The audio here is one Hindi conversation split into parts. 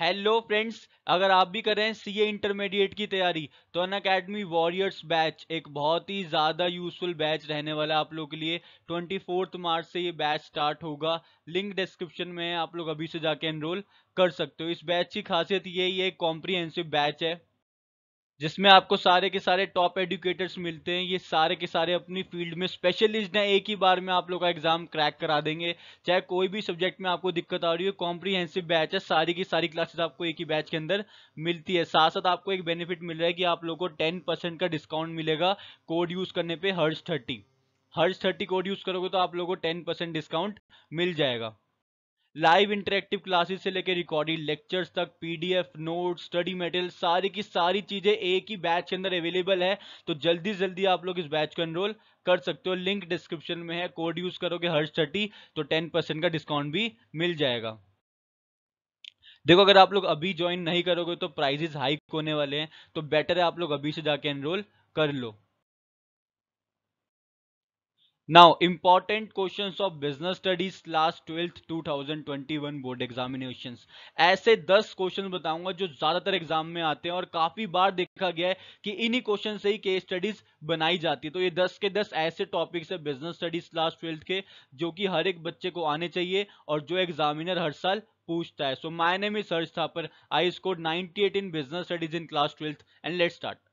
हेलो फ्रेंड्स अगर आप भी कर रहे हैं सीए इंटरमीडिएट की तैयारी तो अन अकेडमी वॉरियर्स बैच एक बहुत ही ज़्यादा यूजफुल बैच रहने वाला है आप लोग के लिए ट्वेंटी फोर्थ मार्च से ये बैच स्टार्ट होगा लिंक डिस्क्रिप्शन में आप लोग अभी से जाके एनरोल कर सकते हो इस बैच की खासियत ये ये कॉम्प्रिहेंसिव बैच है जिसमें आपको सारे के सारे टॉप एडुकेटर्स मिलते हैं ये सारे के सारे अपनी फील्ड में स्पेशलिस्ट हैं एक ही बार में आप लोग का एग्जाम क्रैक करा देंगे चाहे कोई भी सब्जेक्ट में आपको दिक्कत आ रही हो कॉम्प्रीहेंसिव बैच है सारी की सारी क्लासेस आपको एक ही बैच के अंदर मिलती है साथ साथ आपको एक बेनिफिट मिल रहा है कि आप लोग को टेन का डिस्काउंट मिलेगा कोड यूज करने पर हर्ज थर्टी हर्ज थर्टी कोड यूज करोगे तो आप लोग को टेन डिस्काउंट मिल जाएगा लाइव इंटरेक्टिव क्लासेस से लेकर रिकॉर्डिंग लेक्चर्स तक पीडीएफ नोट स्टडी मटेरियल सारी की सारी चीजें एक ही बैच के अंदर अवेलेबल है तो जल्दी जल्दी आप लोग इस बैच को एनरोल कर सकते हो लिंक डिस्क्रिप्शन में है कोड यूज करोगे हर्ष थर्टी तो टेन परसेंट का डिस्काउंट भी मिल जाएगा देखो अगर आप लोग अभी ज्वाइन नहीं करोगे तो प्राइजेस हाइक होने वाले हैं तो बेटर है आप लोग अभी से जाके एनरोल कर लो of business studies last twelfth two thousand twenty 2021 board examination ऐसे 10 क्वेश्चन बताऊंगा जो ज्यादातर एग्जाम में आते हैं और काफी बार देखा गया है कि इन्हीं क्वेश्चन से ही केस स्टडीज बनाई जाती है तो ये 10 के 10 ऐसे टॉपिक्स है बिजनेस स्टडीज लास्ट ट्वेल्थ के जो कि हर एक बच्चे को आने चाहिए और जो एग्जामिनर हर साल पूछता है सो माय नेम इज था पर I score 98 in business studies in class twelfth and let start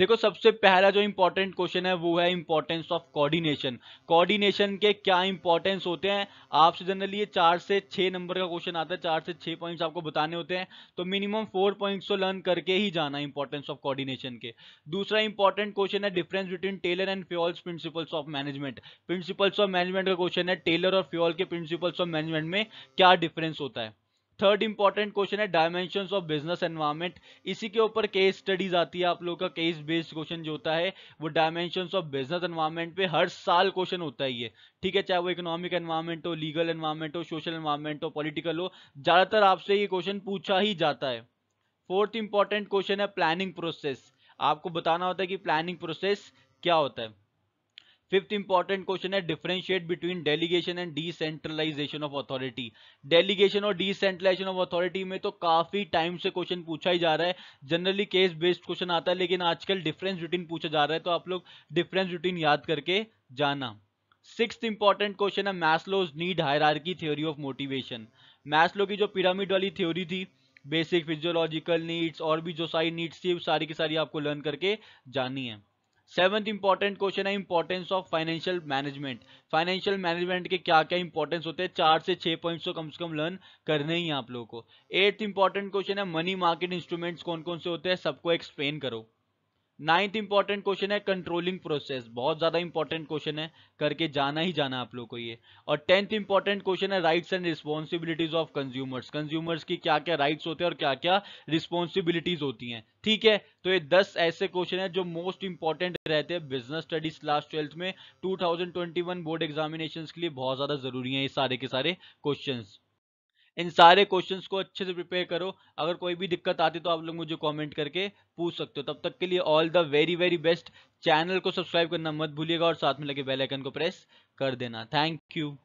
देखो सबसे पहला जो इंपॉर्टेंट क्वेश्चन है वो है इंपॉर्टेंस ऑफ कोऑर्डिनेशन कोऑर्डिनेशन के क्या इंपॉर्टेंस होते हैं आपसे जनरली ये चार से छह नंबर का क्वेश्चन आता है चार से छह पॉइंट्स आपको बताने होते हैं तो मिनिमम फोर पॉइंट्स तो लर्न करके ही जाना इंपॉर्टेंस ऑफ कॉर्डिनेशन के दूसरा इंपॉर्टेंट क्वेश्चन है difference between Taylor and Fayol's principles of management principles of management का क्वेश्चन है टेलर और फ्योल के प्रिंसिपल्स ऑफ मैनेजमेंट में क्या डिफरेंस होता है थर्ड इंपॉर्टेंट क्वेश्चन है डायमेंशन ऑफ बिजनेस एनवायरमेंट इसी के ऊपर केस स्टडीज आती है आप लोग का केस बेस्ड क्वेश्चन जो होता है वो डायमेंशन ऑफ बिजनेस एनवायरमेंट पे हर साल क्वेश्चन होता ही है ठीक है चाहे वो इकोनॉमिक एनवायरमेंट हो लीगल एनवायरमेंट हो सोशल एनवायरमेंट हो पॉलिटिकल हो ज्यादातर आपसे ये क्वेश्चन पूछा ही जाता है फोर्थ इंपॉर्टेंट क्वेश्चन है प्लानिंग प्रोसेस आपको बताना होता है कि प्लानिंग प्रोसेस क्या होता है फिफ्थ इंपॉर्टेंट क्वेश्चन है differentiate between delegation and decentralisation of authority delegation और डिसेंट्रलाइजेशन ऑफ अथॉरिटी में तो काफी टाइम से क्वेश्चन पूछा ही जा रहा है जनरली केस बेस्ड क्वेश्चन आता है लेकिन आजकल डिफरेंस रूटीन पूछा जा रहा है तो आप लोग डिफरेंस रूटीन याद करके जाना सिक्स इंपॉर्टेंट क्वेश्चन है Maslow's need hierarchy theory of motivation Maslow की जो पिरामिड वाली थ्योरी थी बेसिक फिजियोलॉजिकल नीड्स और भी जो सारी नीड्स थी सारी की सारी आपको लर्न करके जानी है सेवंथ इंपॉर्टेंट क्वेश्चन है importance of financial management financial management के क्या क्या इंपॉर्टेंस होते हैं चार से छह पॉइंट्स तो कम से कम लर्न करने ही आप लोगों को एट्थ इंपॉर्टेंट क्वेश्चन है मनी मार्केट इंस्ट्रूमेंट्स कौन कौन से होते हैं सबको एक्सप्लेन करो नाइन्थ इंपॉर्टेंट क्वेश्चन है कंट्रोलिंग प्रोसेस बहुत ज्यादा इंपॉर्टेंट क्वेश्चन है करके जाना ही जाना आप लोग को ये और टेंथ इंपॉर्टेंट क्वेश्चन है rights and responsibilities of consumers consumers की क्या क्या राइट्स होते हैं और क्या क्या रिस्पॉन्सिबिलिटीज होती हैं ठीक है तो ये दस ऐसे क्वेश्चन है जो मोस्ट इंपॉर्टेंट रहते हैं बिजनेस स्टडीज क्लास ट्वेल्थ में टू बोर्ड एग्जामिनेशन के लिए बहुत ज्यादा जरूरी है ये सारे के सारे क्वेश्चन इन सारे क्वेश्चंस को अच्छे से प्रिपेयर करो अगर कोई भी दिक्कत आती तो आप लोग मुझे कमेंट करके पूछ सकते हो तब तक के लिए all the very very best channel को सब्सक्राइब करना मत भूलिएगा और साथ में लगे बेल आइकन को प्रेस कर देना थैंक यू